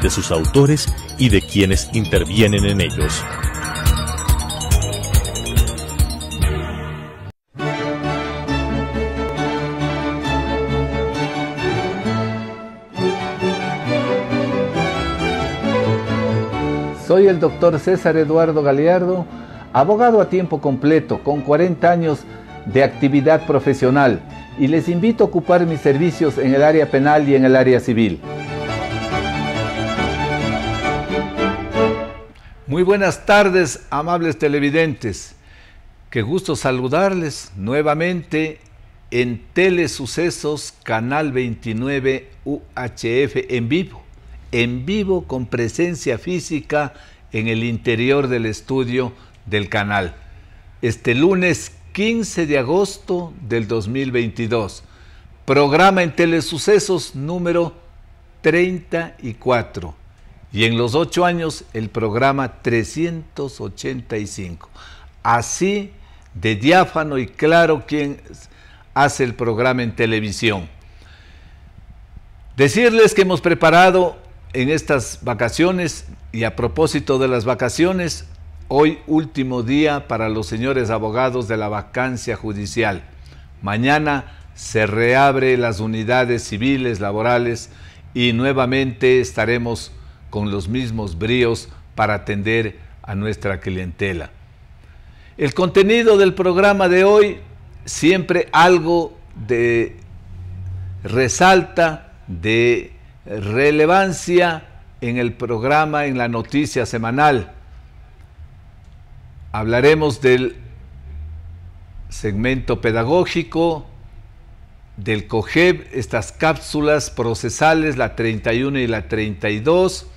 de sus autores y de quienes intervienen en ellos. Soy el doctor César Eduardo Galeardo, abogado a tiempo completo con 40 años de actividad profesional y les invito a ocupar mis servicios en el área penal y en el área civil. Muy buenas tardes, amables televidentes. Qué gusto saludarles nuevamente en Telesucesos, Canal 29 UHF en vivo. En vivo con presencia física en el interior del estudio del canal. Este lunes 15 de agosto del 2022. Programa en Telesucesos número 34 y en los ocho años el programa 385. Así de diáfano y claro quien hace el programa en televisión. Decirles que hemos preparado en estas vacaciones y a propósito de las vacaciones, hoy último día para los señores abogados de la vacancia judicial. Mañana se reabre las unidades civiles, laborales y nuevamente estaremos con los mismos bríos para atender a nuestra clientela. El contenido del programa de hoy siempre algo de resalta, de relevancia en el programa, en la noticia semanal. Hablaremos del segmento pedagógico, del COGEB, estas cápsulas procesales, la 31 y la 32,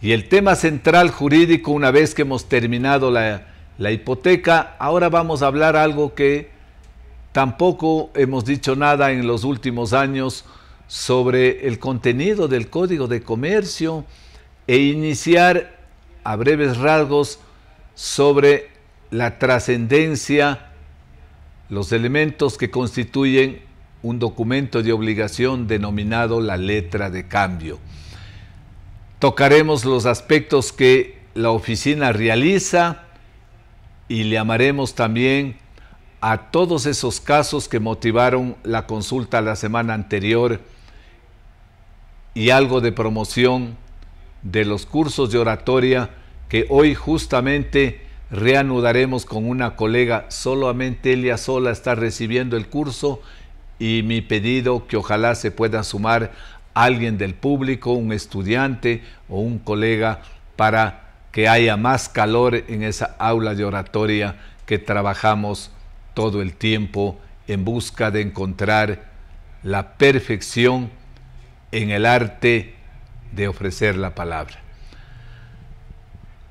y el tema central jurídico, una vez que hemos terminado la, la hipoteca, ahora vamos a hablar algo que tampoco hemos dicho nada en los últimos años sobre el contenido del Código de Comercio e iniciar a breves rasgos sobre la trascendencia, los elementos que constituyen un documento de obligación denominado la letra de cambio. Tocaremos los aspectos que la oficina realiza y le amaremos también a todos esos casos que motivaron la consulta la semana anterior y algo de promoción de los cursos de oratoria que hoy justamente reanudaremos con una colega. Solamente ella Sola está recibiendo el curso y mi pedido que ojalá se pueda sumar alguien del público, un estudiante o un colega para que haya más calor en esa aula de oratoria que trabajamos todo el tiempo en busca de encontrar la perfección en el arte de ofrecer la palabra.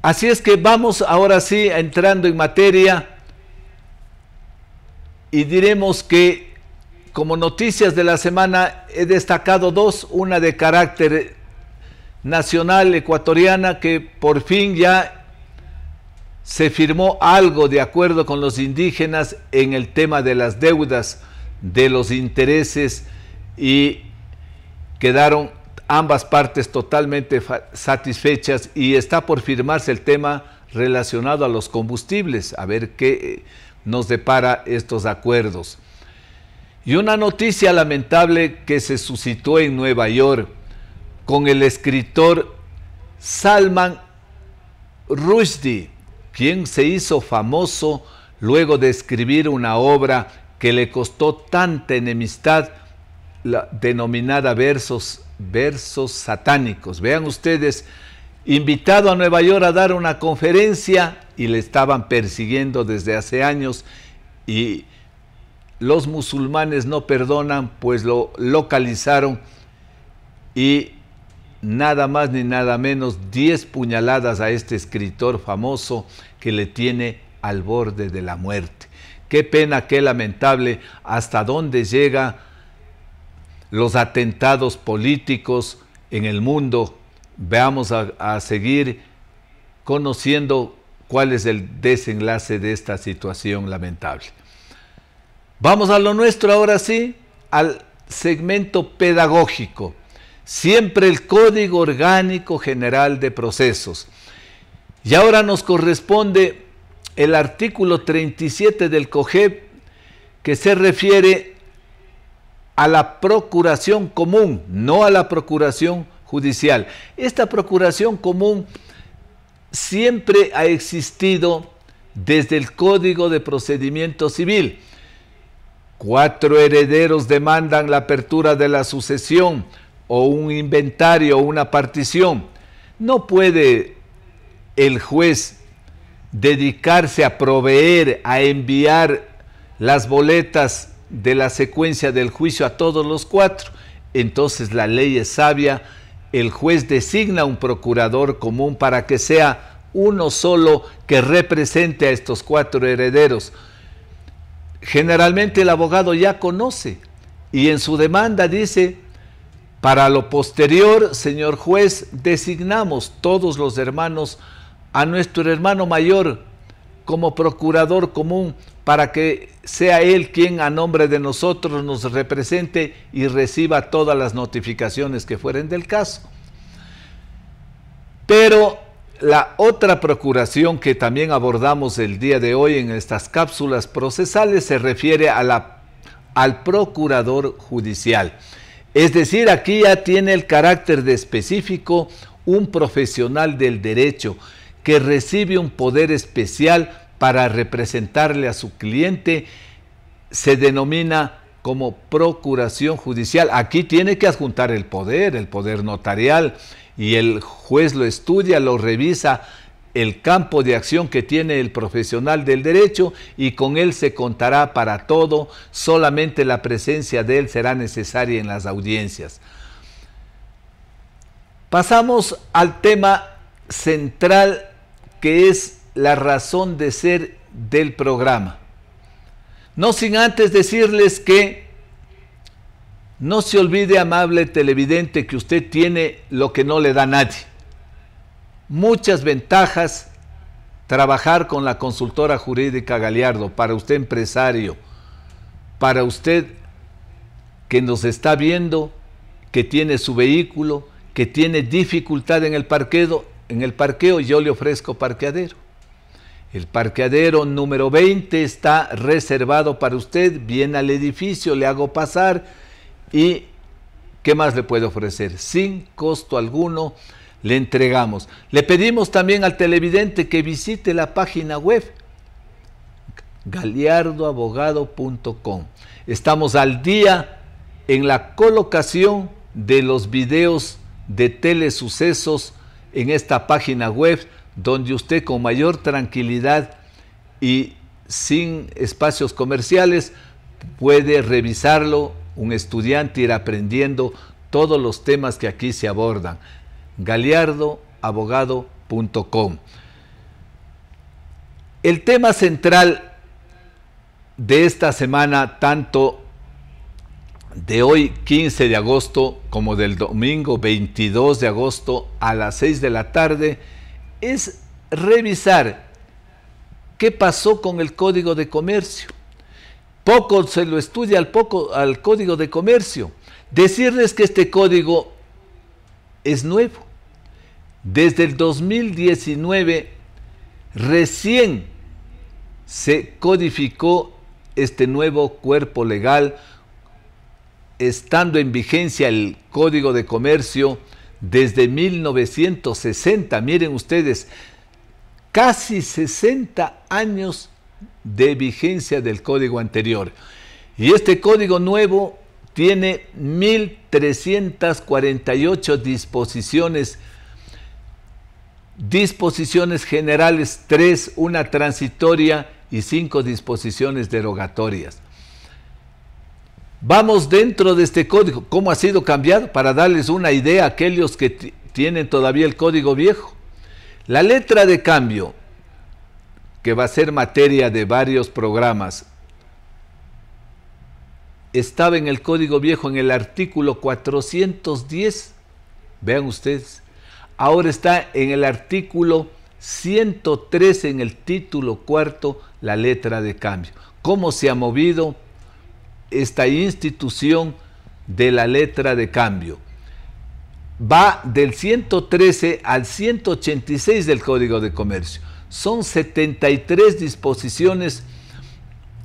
Así es que vamos ahora sí entrando en materia y diremos que como noticias de la semana he destacado dos, una de carácter nacional ecuatoriana que por fin ya se firmó algo de acuerdo con los indígenas en el tema de las deudas, de los intereses y quedaron ambas partes totalmente satisfechas y está por firmarse el tema relacionado a los combustibles, a ver qué eh, nos depara estos acuerdos. Y una noticia lamentable que se suscitó en Nueva York con el escritor Salman Rushdie, quien se hizo famoso luego de escribir una obra que le costó tanta enemistad, la denominada versos, versos satánicos. Vean ustedes, invitado a Nueva York a dar una conferencia y le estaban persiguiendo desde hace años y los musulmanes no perdonan, pues lo localizaron y nada más ni nada menos 10 puñaladas a este escritor famoso que le tiene al borde de la muerte. Qué pena, qué lamentable hasta dónde llega los atentados políticos en el mundo. Veamos a seguir conociendo cuál es el desenlace de esta situación lamentable. Vamos a lo nuestro ahora sí, al segmento pedagógico. Siempre el Código Orgánico General de Procesos. Y ahora nos corresponde el artículo 37 del COGEP que se refiere a la procuración común, no a la procuración judicial. Esta procuración común siempre ha existido desde el Código de Procedimiento Civil. Cuatro herederos demandan la apertura de la sucesión o un inventario o una partición. No puede el juez dedicarse a proveer, a enviar las boletas de la secuencia del juicio a todos los cuatro. Entonces la ley es sabia, el juez designa un procurador común para que sea uno solo que represente a estos cuatro herederos generalmente el abogado ya conoce y en su demanda dice, para lo posterior, señor juez, designamos todos los hermanos a nuestro hermano mayor como procurador común para que sea él quien a nombre de nosotros nos represente y reciba todas las notificaciones que fueren del caso. Pero la otra procuración que también abordamos el día de hoy en estas cápsulas procesales se refiere a la, al procurador judicial. Es decir, aquí ya tiene el carácter de específico un profesional del derecho que recibe un poder especial para representarle a su cliente. Se denomina como procuración judicial. Aquí tiene que adjuntar el poder, el poder notarial, y el juez lo estudia, lo revisa el campo de acción que tiene el profesional del derecho y con él se contará para todo, solamente la presencia de él será necesaria en las audiencias. Pasamos al tema central que es la razón de ser del programa. No sin antes decirles que no se olvide, amable televidente, que usted tiene lo que no le da nadie. Muchas ventajas trabajar con la consultora jurídica Galeardo, para usted empresario, para usted que nos está viendo, que tiene su vehículo, que tiene dificultad en el parqueo, en el parqueo yo le ofrezco parqueadero. El parqueadero número 20 está reservado para usted, viene al edificio, le hago pasar ¿Y qué más le puede ofrecer? Sin costo alguno le entregamos. Le pedimos también al televidente que visite la página web galiardoabogado.com. Estamos al día en la colocación de los videos de telesucesos en esta página web donde usted con mayor tranquilidad y sin espacios comerciales puede revisarlo un estudiante ir aprendiendo todos los temas que aquí se abordan. galiardoabogado.com. El tema central de esta semana, tanto de hoy 15 de agosto como del domingo 22 de agosto a las 6 de la tarde, es revisar qué pasó con el Código de Comercio. Poco se lo estudia al, poco, al código de comercio. Decirles que este código es nuevo. Desde el 2019 recién se codificó este nuevo cuerpo legal, estando en vigencia el Código de Comercio desde 1960. Miren ustedes, casi 60 años de vigencia del código anterior. Y este código nuevo tiene 1.348 disposiciones, disposiciones generales, tres, una transitoria y cinco disposiciones derogatorias. Vamos dentro de este código, cómo ha sido cambiado, para darles una idea a aquellos que tienen todavía el código viejo. La letra de cambio que va a ser materia de varios programas, estaba en el Código Viejo en el artículo 410, vean ustedes, ahora está en el artículo 113 en el título cuarto, la letra de cambio. ¿Cómo se ha movido esta institución de la letra de cambio? Va del 113 al 186 del Código de Comercio son 73 disposiciones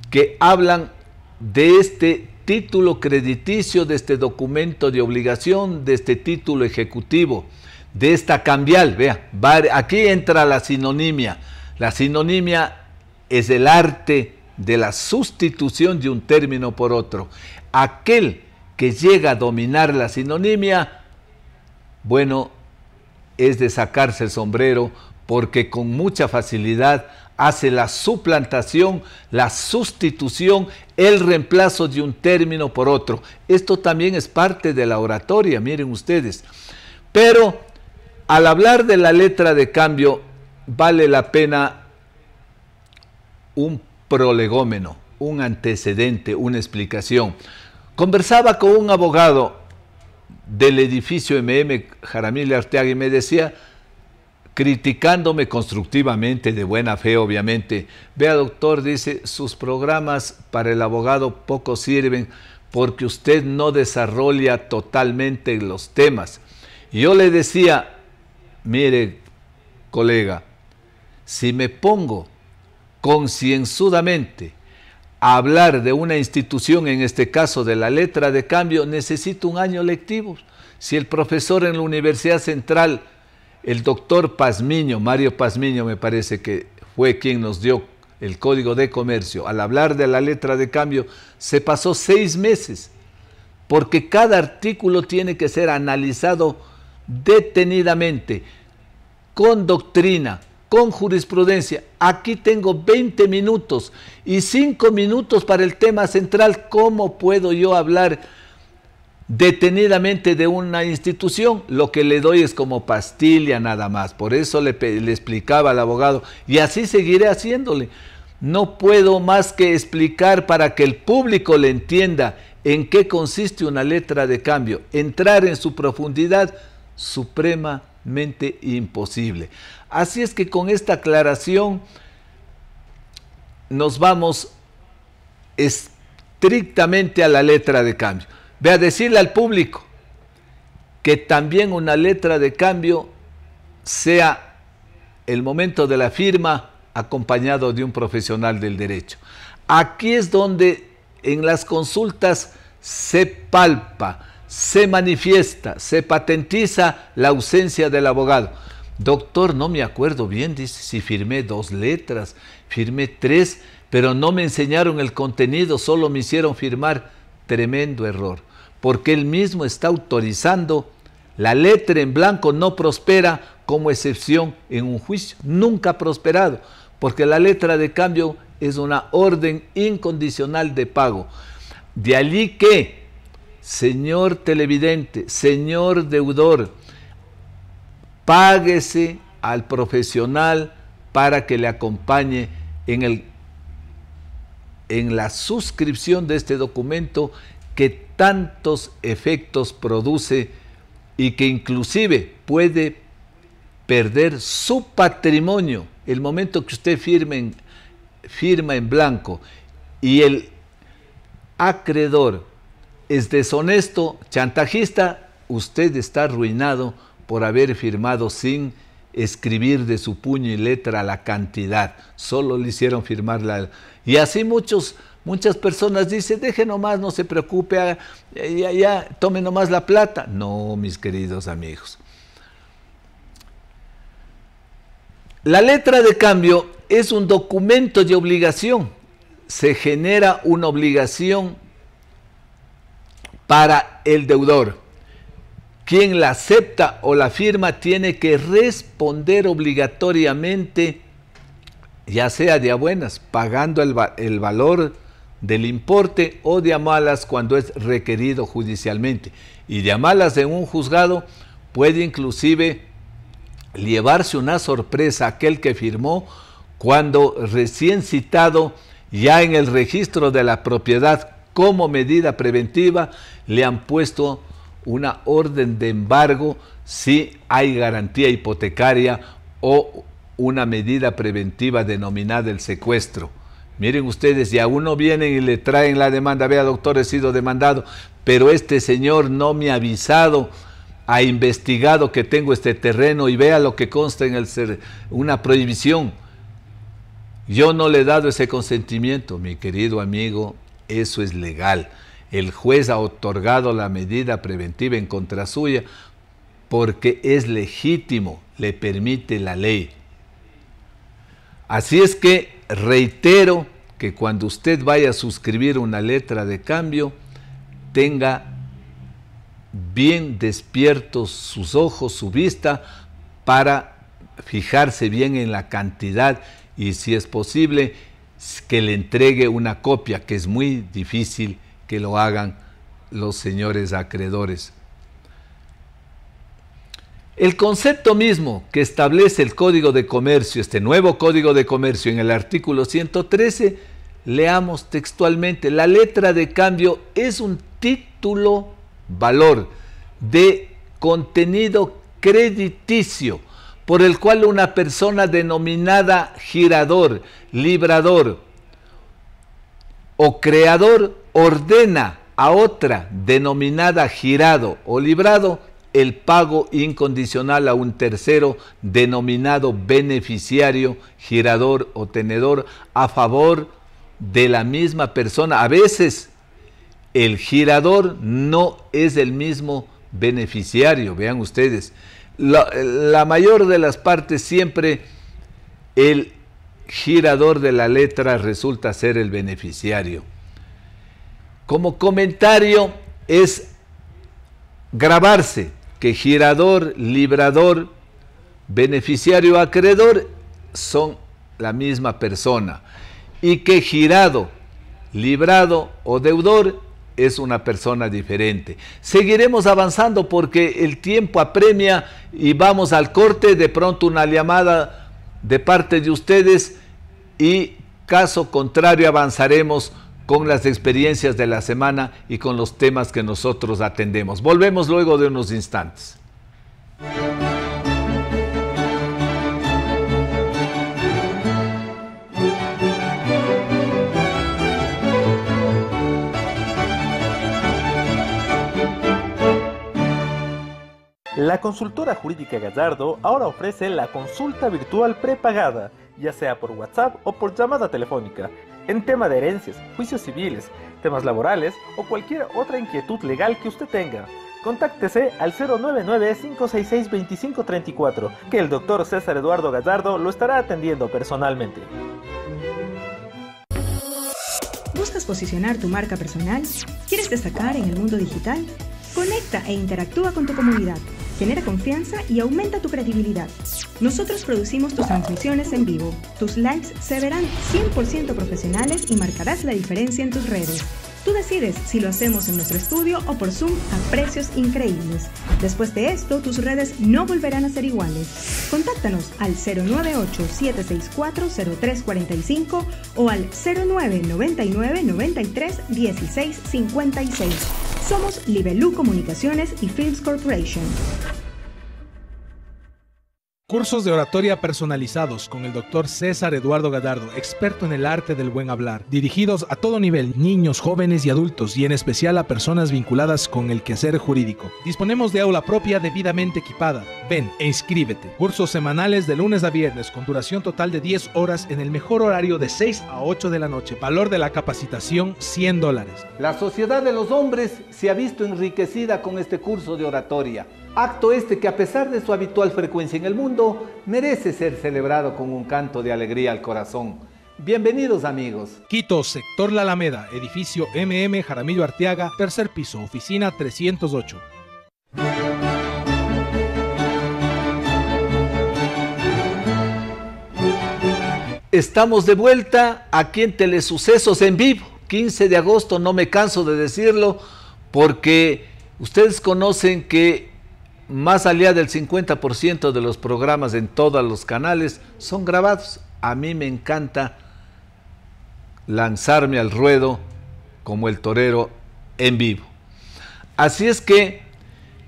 que hablan de este título crediticio, de este documento de obligación, de este título ejecutivo, de esta cambial. Vea, aquí entra la sinonimia. La sinonimia es el arte de la sustitución de un término por otro. Aquel que llega a dominar la sinonimia, bueno, es de sacarse el sombrero porque con mucha facilidad hace la suplantación, la sustitución, el reemplazo de un término por otro. Esto también es parte de la oratoria, miren ustedes. Pero al hablar de la letra de cambio, vale la pena un prolegómeno, un antecedente, una explicación. Conversaba con un abogado del edificio MM Jaramillo Arteaga y me decía, criticándome constructivamente, de buena fe obviamente. Vea doctor, dice, sus programas para el abogado poco sirven porque usted no desarrolla totalmente los temas. Y yo le decía, mire colega, si me pongo concienzudamente a hablar de una institución, en este caso de la letra de cambio, necesito un año lectivo. Si el profesor en la Universidad Central el doctor Pasmiño, Mario Pasmiño me parece que fue quien nos dio el Código de Comercio. Al hablar de la letra de cambio, se pasó seis meses, porque cada artículo tiene que ser analizado detenidamente, con doctrina, con jurisprudencia. Aquí tengo 20 minutos y 5 minutos para el tema central. ¿Cómo puedo yo hablar? detenidamente de una institución, lo que le doy es como pastilla nada más. Por eso le, explicaba al abogado, y así seguiré haciéndole. No puedo más que explicar para que el público le entienda en qué consiste una letra de cambio, entrar en su profundidad supremamente imposible. Así es que con esta aclaración nos vamos estrictamente a la letra de cambio. Ve a decirle al público que también una letra de cambio sea el momento de la firma acompañado de un profesional del derecho. Aquí es donde en las consultas se palpa, se manifiesta, se patentiza la ausencia del abogado. Doctor, no me acuerdo bien, dice, si firmé dos letras, firmé tres, pero no me enseñaron el contenido, solo me hicieron firmar tremendo error, porque él mismo está autorizando la letra en blanco no prospera como excepción en un juicio, nunca ha prosperado, porque la letra de cambio es una orden incondicional de pago. De allí que, señor televidente, señor deudor, páguese al profesional para que le acompañe en el en la suscripción de este documento que tantos efectos produce y que inclusive puede perder su patrimonio el momento que usted firme firma en blanco y el acreedor es deshonesto, chantajista, usted está arruinado por haber firmado sin escribir de su puño y letra la cantidad, solo le hicieron firmarla. Y así muchos, muchas personas dicen, deje nomás, no se preocupe, ya, ya, tome nomás la plata. No, mis queridos amigos. La letra de cambio es un documento de obligación. Se genera una obligación para el deudor. Quien la acepta o la firma tiene que responder obligatoriamente, ya sea de a buenas, pagando el, valor del importe o de amalas malas cuando es requerido judicialmente. Y de a malas en un juzgado puede inclusive llevarse una sorpresa aquel que firmó cuando recién citado ya en el registro de la propiedad como medida preventiva le han puesto una orden de embargo si hay garantía hipotecaria o una medida preventiva denominada el secuestro. Miren ustedes, si a uno vienen y le traen la demanda, vea doctor, he sido demandado, pero este señor no me ha avisado, ha investigado que tengo este terreno y vea lo que consta en el ser, una prohibición. Yo no le he dado ese consentimiento, mi querido amigo, eso es legal el juez ha otorgado la medida preventiva en contra suya porque es legítimo, le permite la ley. Así es que reitero que cuando usted vaya a suscribir una letra de cambio, tenga bien despiertos sus ojos, su vista, para fijarse bien en la cantidad y si es posible que le entregue una copia, que es muy difícil que lo hagan los señores acreedores. El concepto mismo que establece el Código de Comercio, este nuevo Código de Comercio en el artículo 113, leamos textualmente, la letra de cambio es un título valor de contenido crediticio por el cual una persona denominada girador, librador o creador ordena a otra denominada girado o librado el pago incondicional a un tercero denominado beneficiario, girador o tenedor a favor de la misma persona. A veces el girador no es el mismo beneficiario, vean ustedes. La, la mayor de las partes siempre el girador de la letra resulta ser el beneficiario como comentario es grabarse que girador, librador, beneficiario, acreedor son la misma persona y que girado, librado o deudor es una persona diferente. Seguiremos avanzando porque el tiempo apremia y vamos al corte, de pronto una llamada de parte de ustedes y caso contrario avanzaremos con las experiencias de la semana y con los temas que nosotros atendemos. Volvemos luego de unos instantes. La consultora jurídica Gallardo ahora ofrece la consulta virtual prepagada ya sea por WhatsApp o por llamada telefónica, en tema de herencias, juicios civiles, temas laborales o cualquier otra inquietud legal que usted tenga. Contáctese al 099-566-2534, que el doctor César Eduardo Gallardo lo estará atendiendo personalmente. ¿Buscas posicionar tu marca personal? ¿Quieres destacar en el mundo digital? Conecta e interactúa con tu comunidad genera confianza y aumenta tu credibilidad. Nosotros producimos tus transmisiones en vivo. Tus likes se verán 100% profesionales y marcarás la diferencia en tus redes. Tú decides si lo hacemos en nuestro estudio o por Zoom a precios increíbles. Después de esto, tus redes no volverán a ser iguales. Contáctanos al 098-764-0345 o al 0999 93 somos Libelu Comunicaciones y Films Corporation. Cursos de oratoria personalizados con el doctor César Eduardo Gadardo, experto en el arte del buen hablar, dirigidos a todo nivel, niños, jóvenes y adultos, y en especial a personas vinculadas con el quehacer jurídico. Disponemos de aula propia debidamente equipada. Ven e inscríbete. Cursos semanales de lunes a viernes con duración total de 10 horas en el mejor horario de 6 a 8 de la noche. Valor de la capacitación 100 dólares. La sociedad de los hombres se ha visto enriquecida con este curso de oratoria. Acto este que a pesar de su habitual frecuencia en el mundo, merece ser celebrado con un canto de alegría al corazón. Bienvenidos amigos. Quito, sector La Alameda, edificio MM Jaramillo Arteaga, tercer piso, oficina 308. Estamos de vuelta aquí en Telesucesos en vivo, 15 de agosto, no me canso de decirlo, porque ustedes conocen que más allá del 50% de los programas en todos los canales son grabados. A mí me encanta lanzarme al ruedo como el torero en vivo. Así es que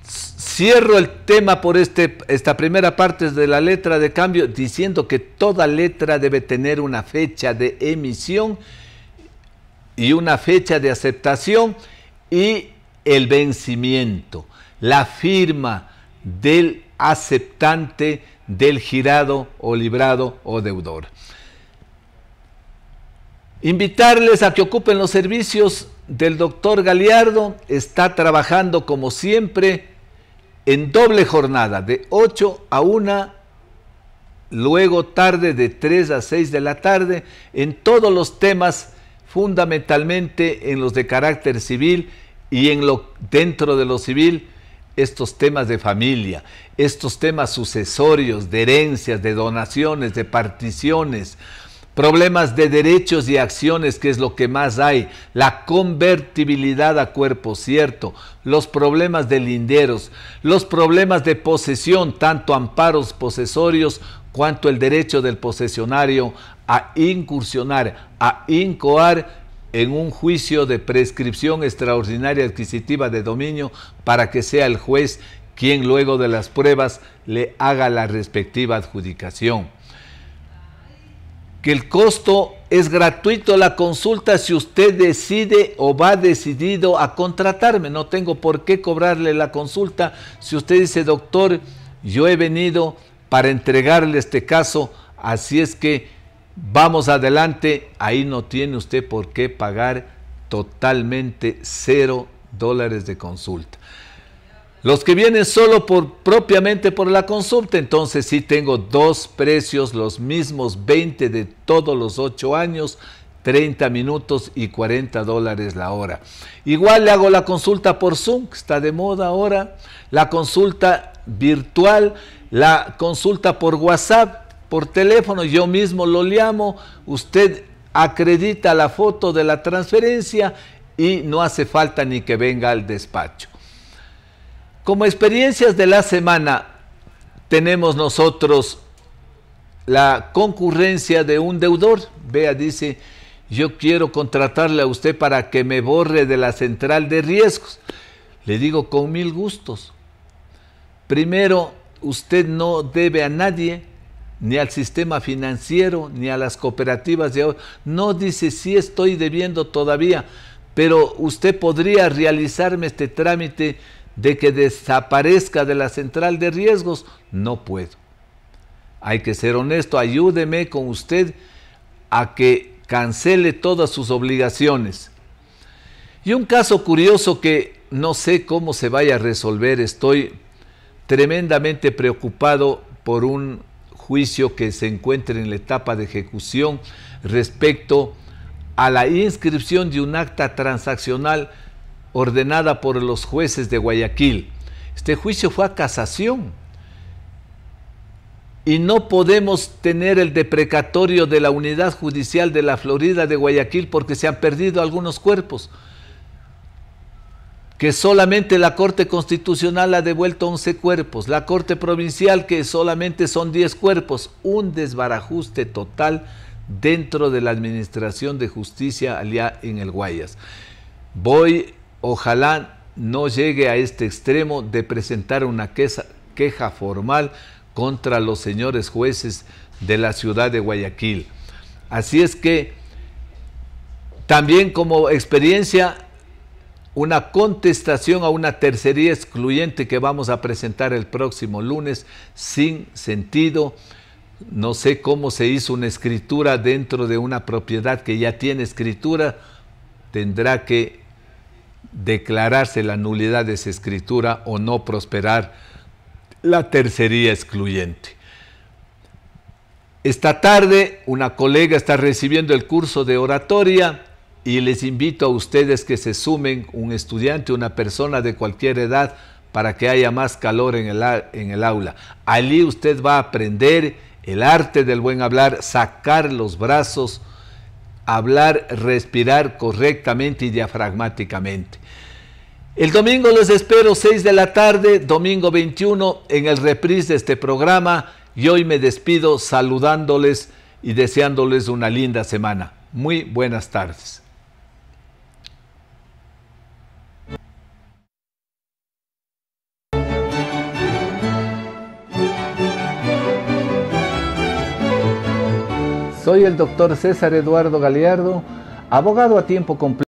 cierro el tema por este, esta primera parte de la letra de cambio diciendo que toda letra debe tener una fecha de emisión y una fecha de aceptación y el vencimiento la firma del aceptante del girado o librado o deudor. Invitarles a que ocupen los servicios del doctor Galiardo. Está trabajando como siempre en doble jornada, de 8 a 1, luego tarde de 3 a 6 de la tarde, en todos los temas, fundamentalmente en los de carácter civil y en lo dentro de lo civil, estos temas de familia, estos temas sucesorios, de herencias, de donaciones, de particiones, problemas de derechos y acciones, que es lo que más hay, la convertibilidad a cuerpo cierto, los problemas de linderos, los problemas de posesión, tanto amparos posesorios cuanto el derecho del posesionario a incursionar, a incoar en un juicio de prescripción extraordinaria adquisitiva de dominio para que sea el juez quien luego de las pruebas le haga la respectiva adjudicación. Que el costo es gratuito la consulta si usted decide o va decidido a contratarme. No tengo por qué cobrarle la consulta si usted dice, doctor, yo he venido para entregarle este caso, así es que Vamos adelante, ahí no tiene usted por qué pagar totalmente cero dólares de consulta. Los que vienen solo por propiamente por la consulta, entonces sí tengo dos precios, los mismos 20 de todos los 8 años, 30 minutos y 40 dólares la hora. Igual le hago la consulta por Zoom, que está de moda ahora, la consulta virtual, la consulta por WhatsApp, por teléfono, yo mismo lo llamo, usted acredita la foto de la transferencia y no hace falta ni que venga al despacho. Como experiencias de la semana, tenemos nosotros la concurrencia de un deudor. Vea, dice, yo quiero contratarle a usted para que me borre de la central de riesgos. Le digo con mil gustos. Primero, usted no debe a nadie ni al sistema financiero, ni a las cooperativas de ahorro. No dice si estoy debiendo todavía, pero usted podría realizarme este trámite de que desaparezca de la central de riesgos. No puedo. Hay que ser honesto, ayúdeme con usted a que cancele todas sus obligaciones. Y un caso curioso que no sé cómo se vaya a resolver, estoy tremendamente preocupado por un juicio que se encuentra en la etapa de ejecución respecto a la inscripción de un acta transaccional ordenada por los jueces de Guayaquil. Este juicio fue a casación y no podemos tener el deprecatorio de la unidad judicial de la Florida de Guayaquil porque se han perdido algunos cuerpos que solamente la Corte Constitucional ha devuelto 11 cuerpos, la Corte Provincial que solamente son 10 cuerpos, un desbarajuste total dentro de la Administración de Justicia allá en el Guayas. Voy, ojalá no llegue a este extremo de presentar una queja, queja formal contra los señores jueces de la ciudad de Guayaquil. Así es que también como experiencia una contestación a una tercería excluyente que vamos a presentar el próximo lunes sin sentido. No sé cómo se hizo una escritura dentro de una propiedad que ya tiene escritura. Tendrá que declararse la nulidad de esa escritura o no prosperar la tercería excluyente. Esta tarde una colega está recibiendo el curso de oratoria y les invito a ustedes que se sumen un estudiante, una persona de cualquier edad, para que haya más calor en el, aula. Allí usted va a aprender el arte del buen hablar, sacar los brazos, hablar, respirar correctamente y diafragmáticamente. El domingo les espero 6 de la tarde, domingo 21, en el reprise de este programa. Y hoy me despido saludándoles y deseándoles una linda semana. Muy buenas tardes. Soy el doctor César Eduardo Galeardo, abogado a tiempo completo.